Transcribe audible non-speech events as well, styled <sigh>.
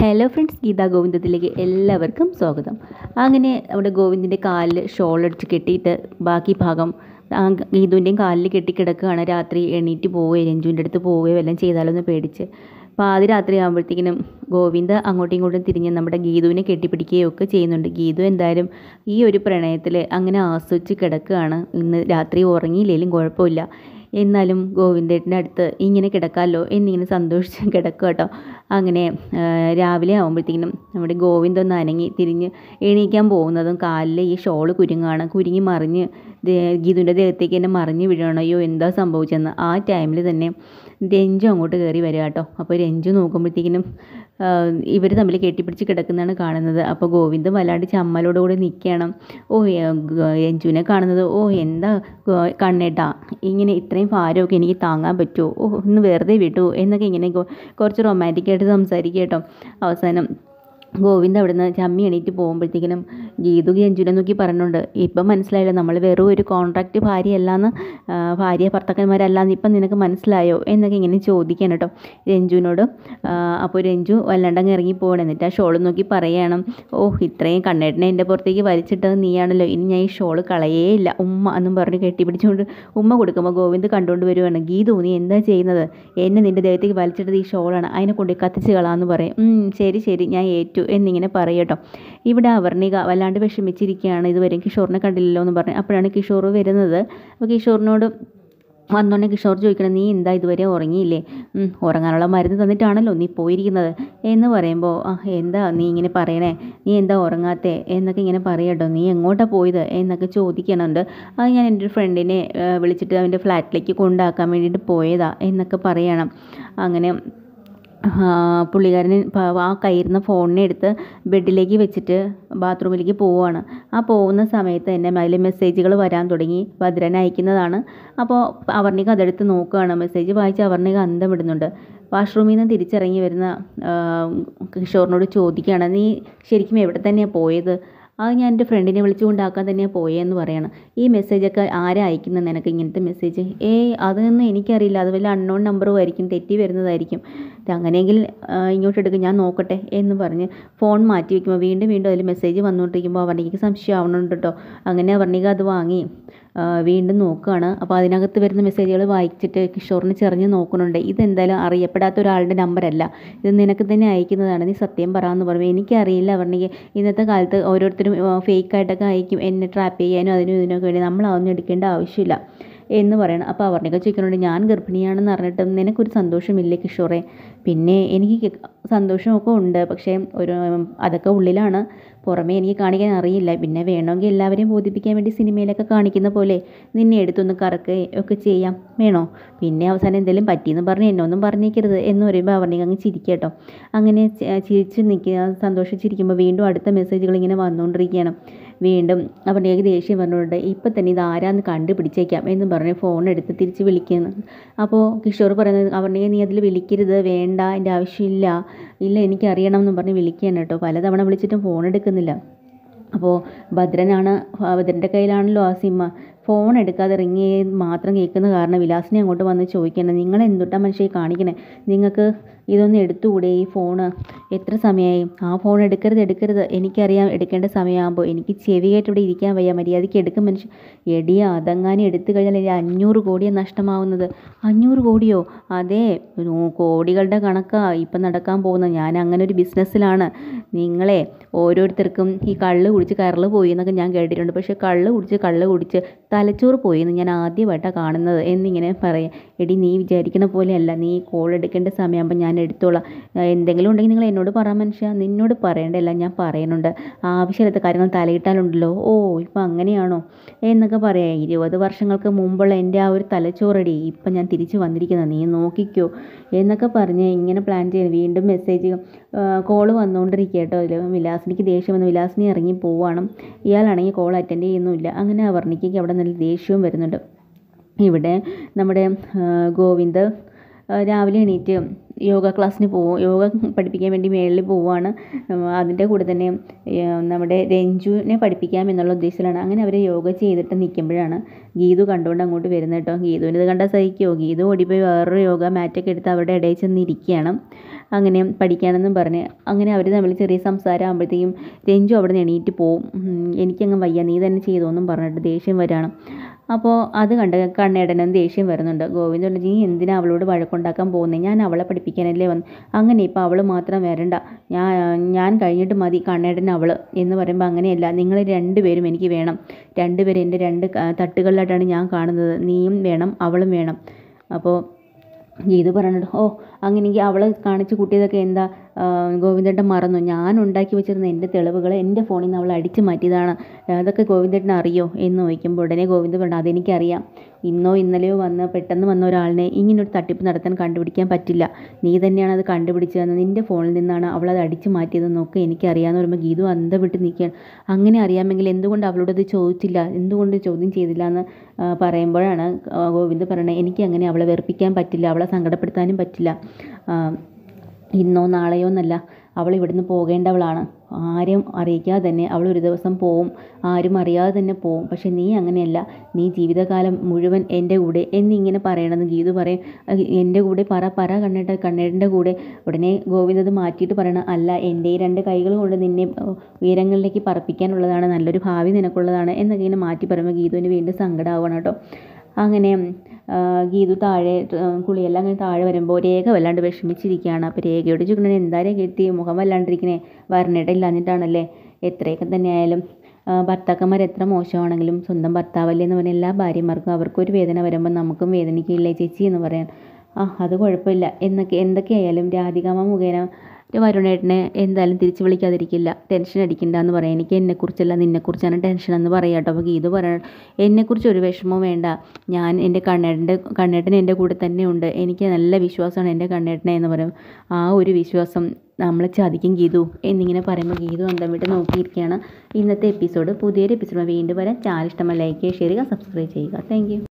hello friends Gita ഗോവിന്ദത്തിലേക്ക് എല്ലാവർക്കും സ്വാഗതം അങ്ങനെ നമ്മുടെ ഗോവിന്ദിൻ്റെ കാലിൽ അടിച്ച് കെട്ടിയിട്ട് ബാക്കി ഭാഗം ഗീതുവിൻ്റെയും കാലിൽ കെട്ടിക്കിടക്കുകയാണ് രാത്രി എണീറ്റ് പോവുകയോ രഞ്ജുവിൻ്റെ അടുത്ത് പോവുകയോ എല്ലാം ചെയ്താലൊന്ന് പേടിച്ച് രാത്രി ആകുമ്പോഴത്തേക്കിനും ഗോവിന്ദ് അങ്ങോട്ടും ഇങ്ങോട്ടും തിരിഞ്ഞ് നമ്മുടെ ഗീതുവിനെ കെട്ടിപ്പിടിക്കുകയോ ഒക്കെ ചെയ്യുന്നുണ്ട് ഗീതു എന്തായാലും ഈ ഒരു പ്രണയത്തിൽ അങ്ങനെ ആസ്വദിച്ച് കിടക്കുകയാണ് ഇന്ന് രാത്രി ഉറങ്ങിയില്ലെങ്കിലും കുഴപ്പമില്ല എന്നാലും ഗോവിന്ദേട്ടൻ്റെ അടുത്ത് ഇങ്ങനെ കിടക്കാമല്ലോ എന്നിങ്ങനെ സന്തോഷിച്ച് <laughs> കിടക്കും കേട്ടോ അങ്ങനെ രാവിലെ ആകുമ്പോഴത്തേക്കിനും നമ്മുടെ ഗോവിന്ദ് ഒന്ന് അനങ്ങി തിരിഞ്ഞ് എണീക്കാൻ പോകുന്നതും കാലിൽ ഈ ഷോള് കുരുങ്ങാണ് കുരുങ്ങി മറിഞ്ഞ് ഗീതുവിൻ്റെ ദേഹത്തേക്ക് തന്നെ മറിഞ്ഞ് വീഴണം അയ്യോ എന്താ സംഭവിച്ചെന്ന് ആ ടൈമിൽ തന്നെ രഞ്ജു അങ്ങോട്ട് കയറി വരിക കേട്ടോ അപ്പോൾ രഞ്ജു നോക്കുമ്പോഴത്തേക്കിനും ഇവർ തമ്മിൽ കെട്ടിപ്പിടിച്ച് കിടക്കുന്നതാണ് കാണുന്നത് അപ്പോൾ ഗോവിന്ദും വല്ലാണ്ട് ചമ്മലോടുകൂടി നിൽക്കണം ഓ രഞ്ജുവിനെ കാണുന്നത് ഓ എന്താ കണ്ണേട്ടാ ഇങ്ങനെ ഇത്ര ഇത്രയും ഭാരമൊക്കെ എനിക്ക് താങ്ങാൻ പറ്റുമോ ഓ ഒന്ന് വെറുതെ വിടുമോ എന്നൊക്കെ ഇങ്ങനെ കുറച്ച് റൊമാൻറ്റിക്കായിട്ട് സംസാരിക്കുക കേട്ടോ അവസാനം ഗോവിന്ദ് അവിടുന്ന് ചമ്മി എണീറ്റ് പോകുമ്പോഴത്തേക്കിനും ഗീതു ഗഞ്ജുനെ നോക്കി പറഞ്ഞുണ്ട് ഇപ്പം മനസ്സിലായില്ല നമ്മൾ വെറും ഒരു കോൺട്രാക്റ്റ് ഭാര്യയല്ലാന്ന് ഭാര്യ ഭർത്താക്കന്മാരല്ലാന്ന് ഇപ്പം നിനക്ക് മനസ്സിലായോ എന്നൊക്കെ ഇങ്ങനെ ചോദിക്കാൻ കേട്ടോ രഞ്ജുവിനോട് അപ്പോൾ രഞ്ജു വല്ലാണ്ടങ്ങ് ഇറങ്ങി പോകണം എന്നിട്ട് ആ ഷോൾ നോക്കി പറയണം ഓ ഇത്രയും കണ്ണേട്ടനെ എൻ്റെ പുറത്തേക്ക് വലിച്ചിട്ട് നീയാണല്ലോ ഇനി ഞാൻ ഈ ഷോൾ കളയേയില്ല ഉമ്മ എന്നും പറഞ്ഞ് കെട്ടിപ്പിടിച്ചുകൊണ്ട് ഉമ്മ കൊടുക്കുമ്പോൾ ഗോവിന്ദ് കണ്ടുകൊണ്ട് വരുവാണ് ഗീതു നീ എന്താ ചെയ്യുന്നത് എന്നെ നിൻ്റെ ദേഹത്തേക്ക് വലിച്ചിട്ടത് ഈ ഷോളാണ് അതിനെ കൊണ്ട് കത്തിച്ച് കളാന്ന് പറയും ശരി ശരി ഞാൻ ഏറ്റവും പറ്റൂ എന്നിങ്ങനെ പറയട്ടോ ഇവിടെ അവർണിക വല്ലാണ്ട് വിഷമിച്ചിരിക്കുകയാണ് ഇതുവരെ കിഷോറിനെ കണ്ടില്ലല്ലോ എന്ന് പറഞ്ഞ് അപ്പോഴാണ് കിഷോർ വരുന്നത് അപ്പോൾ കിഷോറിനോട് വന്നോണ്ടെ കിഷോർ ചോദിക്കണം നീ എന്താ ഇതുവരെ ഉറങ്ങിയില്ലേ ഉറങ്ങാനുള്ള മരുന്ന് തന്നിട്ടാണല്ലോ നീ പോയിരിക്കുന്നത് എന്ന് പറയുമ്പോൾ ആ എന്താ നീ ഇങ്ങനെ പറയണേ നീ എന്താ ഉറങ്ങാത്തേ എന്നൊക്കെ ഇങ്ങനെ പറയട്ടോ നീ എങ്ങോട്ടാണ് പോയത് എന്നൊക്കെ ചോദിക്കണുണ്ട് അത് ഞാൻ എൻ്റെ ഒരു ഫ്രണ്ടിനെ വിളിച്ചിട്ട് അവൻ്റെ ഫ്ലാറ്റിലേക്ക് കൊണ്ടാക്കാൻ വേണ്ടിയിട്ട് പോയതാ എന്നൊക്കെ പറയണം അങ്ങനെ പുള്ളിക്കാരൻ ആ കയ്യിരുന്ന ഫോണിനെ എടുത്ത് ബെഡിലേക്ക് വെച്ചിട്ട് ബാത്റൂമിലേക്ക് പോവുകയാണ് ആ പോകുന്ന സമയത്ത് തന്നെ അതിൽ മെസ്സേജുകൾ വരാൻ തുടങ്ങി ഭദ്രൻ അയക്കുന്നതാണ് അപ്പോൾ അവർണിക്ക് അതെടുത്ത് നോക്കുകയാണ് മെസ്സേജ് വായിച്ച് അവർണിക അന്തം വിടുന്നുണ്ട് വാഷ്റൂമിൽ നിന്ന് തിരിച്ചിറങ്ങി വരുന്ന കിഷോറിനോട് ചോദിക്കുകയാണ് നീ ശരിക്കും എവിടെ തന്നെയാണ് പോയത് അത് ഞാൻ എൻ്റെ ഫ്രണ്ടിനെ വിളിച്ചുകൊണ്ടാക്കാൻ തന്നെയാണ് പോയെന്ന് പറയണം ഈ മെസ്സേജൊക്കെ ആരാ അയക്കുന്നത് നിനക്ക് ഇങ്ങനത്തെ മെസ്സേജ് ഏയ് അതൊന്നും എനിക്കറിയില്ല അത് വല്ല അൺനോൺ നമ്പറും ആയിരിക്കും തെറ്റി വരുന്നതായിരിക്കും അങ്ങനെയെങ്കിൽ ഇങ്ങോട്ട് എടുക്കും ഞാൻ നോക്കട്ടെ എന്ന് പറഞ്ഞ് ഫോൺ മാറ്റി വയ്ക്കുമ്പോൾ വീണ്ടും വീണ്ടും അതിൽ മെസ്സേജ് വന്നുകൊണ്ടിരിക്കുമ്പോൾ അവർണിക്ക് സംശയം ആവണുണ്ട് കേട്ടോ അങ്ങനെ അവർണിക അത് വാങ്ങി വീണ്ടും നോക്കുകയാണ് അപ്പോൾ അതിനകത്ത് വരുന്ന മെസ്സേജുകൾ വായിച്ചിട്ട് കിഷോറിന് ചെറിഞ്ഞ് നോക്കുന്നുണ്ട് ഇതെന്തായാലും അറിയപ്പെടാത്ത ഒരാളുടെ നമ്പറല്ല ഇത് നിനക്ക് തന്നെ അയക്കുന്നതാണ് നീ സത്യം പറയാമെന്ന് പറഞ്ഞു എനിക്കറിയില്ല പറഞ്ഞെങ്കിൽ ഇന്നത്തെ കാലത്ത് ഓരോരുത്തരും ഫേക്കായിട്ടൊക്കെ അയക്കും എന്നെ ട്രാപ്പ് ചെയ്യാനും അതിനും ഇതിനൊക്കെ വേണ്ടി നമ്മൾ അതൊന്നും എടുക്കേണ്ട ആവശ്യമില്ല എന്ന് പറയണം അപ്പോൾ അവർണിക ചോദിക്കുന്നുണ്ട് ഞാൻ ഗർഭിണിയാണെന്ന് പറഞ്ഞിട്ടും നിനക്കൊരു സന്തോഷമില്ലേ കിഷോറെ പിന്നെ എനിക്ക് സന്തോഷമൊക്കെ ഉണ്ട് പക്ഷേ ഒരു അതൊക്കെ ഉള്ളിലാണ് പുറമേ എനിക്ക് കാണിക്കാൻ അറിയില്ല പിന്നെ വേണമെങ്കിൽ എല്ലാവരെയും ബോധിപ്പിക്കാൻ വേണ്ടി സിനിമയിലൊക്കെ കാണിക്കുന്ന പോലെ നിന്നെ എടുത്തൊന്ന് കറക്കുക ഒക്കെ ചെയ്യാം വേണോ പിന്നെ അവസാനം എന്തെങ്കിലും പറ്റിയെന്ന് പറഞ്ഞ് എന്നെ ഒന്നും പറഞ്ഞേക്കരുത് എന്ന് പറയുമ്പോൾ അവർണിക അങ്ങ് ചിരിക്കട്ടോ അങ്ങനെ ചിരിച്ച് നിൽക്കുക സന്തോഷിച്ചിരിക്കുമ്പോൾ വീണ്ടും അടുത്ത മെസ്സേജുകൾ ഇങ്ങനെ വന്നുകൊണ്ടിരിക്കുകയാണ് വീണ്ടും അവരുടെയൊക്കെ ദേഷ്യം പറഞ്ഞുകൊണ്ട് ഇപ്പം തന്നെ ഇത് ആരാന്ന് കണ്ടുപിടിച്ചേക്കാം എന്ന് പറഞ്ഞ് ഫോൺ എടുത്ത് തിരിച്ച് വിളിക്കുന്നു അപ്പോൾ കിഷോർ പറയുന്നത് അവരുടെ നീ അതിൽ വിളിക്കരുത് വേണ്ട എൻ്റെ ആവശ്യമില്ല ഇല്ല എനിക്കറിയണം എന്ന് പറഞ്ഞ് വിളിക്കുകയാണ് കേട്ടോ പലതവണ വിളിച്ചിട്ടും ഫോൺ എടുക്കുന്നില്ല കിട്ടുന്നില്ല അപ്പോൾ ഭദ്രനാണ് ഭദ്രൻ്റെ കയ്യിലാണല്ലോ ആ സിമ്മ ഫോൺ എടുക്കാതെ റിങ് മാത്രം കേൾക്കുന്ന കാരണം വിലാസിനി അങ്ങോട്ട് വന്ന് ചോദിക്കുകയാണ് നിങ്ങൾ എന്തുട്ടാ മനുഷ്യ ഈ കാണിക്കണേ നിങ്ങൾക്ക് ഇതൊന്ന് എടുത്തുകൂടെ ഈ ഫോണ് എത്ര സമയമായി ആ ഫോൺ എടുക്കരുത് എടുക്കരുത് എനിക്കറിയാം എടുക്കേണ്ട സമയമാകുമ്പോൾ എനിക്ക് ചെവി കേട്ട് ഇവിടെ ഇരിക്കാൻ വയ്യ മര്യാദയ്ക്ക് എടുക്കും മനുഷ്യൻ എടിയ അതങ്ങാനും എടുത്തു കഴിഞ്ഞാൽ ഇനി അഞ്ഞൂറ് കോടിയാണ് നഷ്ടമാവുന്നത് അഞ്ഞൂറ് കോടിയോ അതെ കോടികളുടെ കണക്കാണ് ഇപ്പം നടക്കാൻ പോകുന്നത് ഞാൻ അങ്ങനെ ഒരു ബിസിനസ്സിലാണ് നിങ്ങളെ ഓരോരുത്തർക്കും ഈ കള്ള് കുടിച്ച് കരള് പോയി എന്നൊക്കെ ഞാൻ കേട്ടിട്ടുണ്ട് പക്ഷേ കള്ള് കുടിച്ച് കള്ള് കുടിച്ച് തലച്ചോറ് പോയി എന്ന് ഞാൻ ആദ്യമായിട്ടാണ് കാണുന്നത് എന്നിങ്ങനെ പറയാം എടി നീ വിചാരിക്കുന്ന പോലെയല്ല നീ കോൾ എടുക്കേണ്ട സമയമാകുമ്പോൾ ഞാൻ എടുത്തോളാം എന്തെങ്കിലും ഉണ്ടെങ്കിൽ നിങ്ങൾ എന്നോട് പറ മനുഷ്യ നിന്നോട് പറയേണ്ടതല്ല ഞാൻ പറയുന്നുണ്ട് ആവശ്യമില്ലാത്ത കാര്യങ്ങൾ തലയിട്ടാലുണ്ടല്ലോ ഓ ഇപ്പം അങ്ങനെയാണോ എന്നൊക്കെ പറയാം ഇരുപത് വർഷങ്ങൾക്ക് മുമ്പുള്ള എൻ്റെ ആ ഒരു തലച്ചോറടി ഇപ്പം ഞാൻ തിരിച്ചു വന്നിരിക്കുന്ന നീ നോക്കിക്കോ എന്നൊക്കെ പറഞ്ഞ് ഇങ്ങനെ പ്ലാൻ ചെയ്യുന്നു വീണ്ടും മെസ്സേജ് കോൾ വന്നുകൊണ്ടിരിക്കുക കേട്ടോ വിലാസിനിക്ക് ദേഷ്യം വന്ന് വിലാസിനി ഇറങ്ങി പോവുകയാണ് ഇയാളാണെങ്കിൽ കോൾ അറ്റൻഡ് ചെയ്യുന്നുമില്ല അങ്ങനെ അവർണിക്കയ്ക്ക് അവിടെ നല്ല ദേഷ്യവും വരുന്നുണ്ട് ഇവിടെ നമ്മുടെ ഗോവിന്ദ് രാവിലെ എണീറ്റ് യോഗ ക്ലാസ്സിന് പോവും യോഗ പഠിപ്പിക്കാൻ വേണ്ടി മേളിൽ പോവുകയാണ് അതിൻ്റെ കൂടെ തന്നെ നമ്മുടെ രഞ്ജുവിനെ പഠിപ്പിക്കാം എന്നുള്ള ഉദ്ദേശത്തിലാണ് അങ്ങനെ അവർ യോഗ ചെയ്തിട്ട് നിൽക്കുമ്പോഴാണ് ഗീതു കണ്ടുകൊണ്ട് അങ്ങോട്ട് വരുന്നത് കേട്ടോ ഗീതുവിനത് കണ്ടാൽ സഹിക്കുമോ ഗീതു ഓടിപ്പോയി വേറൊരു യോഗ മാറ്റൊക്കെ എടുത്ത് അവരുടെ ഇടയിൽ ചെന്നിരിക്കുകയാണ് അങ്ങനെ പഠിക്കാനെന്നും പറഞ്ഞ് അങ്ങനെ അവർ തമ്മിൽ ചെറിയ സംസാരം ആകുമ്പോഴത്തേക്കും രഞ്ജു അവിടെ നിന്ന് എണീറ്റ് പോവും എനിക്കങ്ങ് വയ്യ നീ തന്നെ ചെയ്തോന്നും പറഞ്ഞിട്ട് ദേഷ്യം വരികയാണ് അപ്പോൾ അത് കണ്ട് കണ്ണേടനും ദേഷ്യം വരുന്നുണ്ട് ഗോവിന്ദൻ നീ എന്തിനാ അവളോട് വഴക്കുണ്ടാക്കാൻ പോകുന്നത് ഞാൻ അവളെ പഠിപ്പിക്കാനല്ലേ വന്നു അങ്ങനെ ഇപ്പോൾ അവൾ മാത്രം വരണ്ട ഞാൻ ഞാൻ കഴിഞ്ഞിട്ട് മതി കണ്ണേടൻ അവൾ എന്ന് പറയുമ്പോൾ അങ്ങനെയല്ല നിങ്ങൾ രണ്ടുപേരും എനിക്ക് വേണം രണ്ടുപേരും എൻ്റെ രണ്ട് തട്ടുകളിലായിട്ടാണ് ഞാൻ കാണുന്നത് നീയും വേണം അവളും വേണം അപ്പോൾ ഗീതു പറഞ്ഞിട്ട് ഓ അങ്ങനെയെങ്കിൽ അവളെ കാണിച്ച് കുട്ടിയതൊക്കെ എന്താ ഗോവിന്ദേട്ടൻ മറന്നു ഞാൻ ഉണ്ടാക്കി വെച്ചിരുന്ന എൻ്റെ തെളിവുകൾ എൻ്റെ ഫോണിൽ നിന്ന് അവൾ അടിച്ചു മാറ്റിയതാണ് അതൊക്കെ ഗോവിന്ദേട്ടൻ അറിയോ എന്ന് ചോദിക്കുമ്പോൾ ഉടനെ ഗോവിന്ദൻ പറഞ്ഞു അതെനിക്കറിയാം ഇന്നോ ഇന്നലെയോ വന്ന പെട്ടെന്ന് വന്ന ഒരാളിനെ ഒരു തട്ടിപ്പ് നടത്താൻ കണ്ടുപിടിക്കാൻ പറ്റില്ല നീ തന്നെയാണ് അത് കണ്ടുപിടിച്ചതെന്ന് നിൻ്റെ ഫോണിൽ നിന്നാണ് അവൾ അത് അടിച്ചു നോക്കുക എനിക്കറിയാമെന്ന് പറയുമ്പോൾ ഗീതു അന്തം വിട്ട് നിൽക്കുകയാണ് അങ്ങനെ അറിയാമെങ്കിൽ എന്തുകൊണ്ട് അവളോടത് ചോദിച്ചില്ല എന്തുകൊണ്ട് ചോദ്യം ചെയ്തില്ല എന്ന് പറയുമ്പോഴാണ് ഗോവിന്ദ് പറയുന്നത് എനിക്ക് അങ്ങനെ അവളെ വെറുപ്പിക്കാൻ പറ്റില്ല അവളെ സങ്കടപ്പെടുത്താനും പറ്റില്ല ഇന്നോ നാളെയോ എന്നല്ല അവൾ ഇവിടുന്ന് പോകേണ്ടവളാണ് ആരും അറിയിക്കാതെ തന്നെ അവൾ ഒരു ദിവസം പോവും ആരും അറിയാതെ തന്നെ പോവും പക്ഷെ നീ അങ്ങനെയല്ല നീ ജീവിതകാലം മുഴുവൻ എൻ്റെ കൂടെ എന്നിങ്ങനെ പറയണമെന്ന് ഗീതു പറയും എൻ്റെ കൂടെ പറ പറ കണ്ണേട്ട കണ്ണേട്ടൻ്റെ കൂടെ ഉടനെ ഗോവിന്ദ് അത് മാറ്റിയിട്ട് പറയണം അല്ല എൻ്റെ ഈ രണ്ട് കൈകൾ കൊണ്ട് നിന്നെ ഉയരങ്ങളിലേക്ക് പറപ്പിക്കാനുള്ളതാണ് നല്ലൊരു ഭാവി നിനക്കുള്ളതാണ് എന്നൊക്കെ ഇങ്ങനെ മാറ്റി പറയുമ്പോൾ ഗീതുവിന് വീണ്ടും സങ്കടമാവണം കേട്ടോ അങ്ങനെ ഗീതു താഴെ കുളിയെല്ലാം അങ്ങനെ താഴെ വരുമ്പോൾ രേഖ വല്ലാണ്ട് വിഷമിച്ചിരിക്കുകയാണ് അപ്പോൾ രേഖയോട് ചോദിക്കണേ എന്താ രേഖ എത്തി മുഖം വല്ലാണ്ടിരിക്കണേ വരണേട്ട ഇല്ലാഞ്ഞിട്ടാണല്ലേ എത്രയൊക്കെ തന്നെ ആയാലും ഭർത്താക്കന്മാർ എത്ര മോശമാണെങ്കിലും സ്വന്തം ഭർത്താവല്ലേ എന്ന് പറഞ്ഞ എല്ലാ ഭാര്യമാർക്കും അവർക്കൊരു വേദന വരുമ്പോൾ നമുക്കും വേദനിക്കില്ലേ ചേച്ചി എന്ന് പറയാൻ ആ അത് കുഴപ്പമില്ല എന്നൊക്കെ എന്തൊക്കെയായാലും രാധികാമ മുഖേന ഒരു വരുണേട്ടനെ എന്തായാലും തിരിച്ച് വിളിക്കാതിരിക്കില്ല ടെൻഷൻ അടിക്കണ്ട എന്ന് പറയാം എനിക്ക് എന്നെക്കുറിച്ചല്ല നിന്നെക്കുറിച്ചാണ് ടെൻഷൻ എന്ന് പറയാം കേട്ടോ അപ്പോൾ ഗീതു പറയണം എന്നെക്കുറിച്ച് ഒരു വിഷമവും വേണ്ട ഞാൻ എൻ്റെ കണ്ണേട്ടൻ്റെ കണ്ണേട്ടൻ എൻ്റെ കൂടെ തന്നെ ഉണ്ട് എനിക്ക് നല്ല വിശ്വാസമാണ് എൻ്റെ കണ്ണേട്ടനെ എന്ന് പറയും ആ ഒരു വിശ്വാസം നമ്മൾ ചതിക്കും ഗീതു എന്നിങ്ങനെ പറയുമ്പോൾ ഗീതു അന്തം വിട്ട് നോക്കിയിരിക്കുകയാണ് ഇന്നത്തെ എപ്പിസോഡ് പുതിയൊരു എപ്പിസോഡ് വീണ്ടും വരാൻ ചാനൽ ഇഷ്ടമായി ലൈക്ക് ചെയ്യുക ഷെയർ ചെയ്യുക സബ്സ്ക്രൈബ് ചെയ്യുക താങ്ക്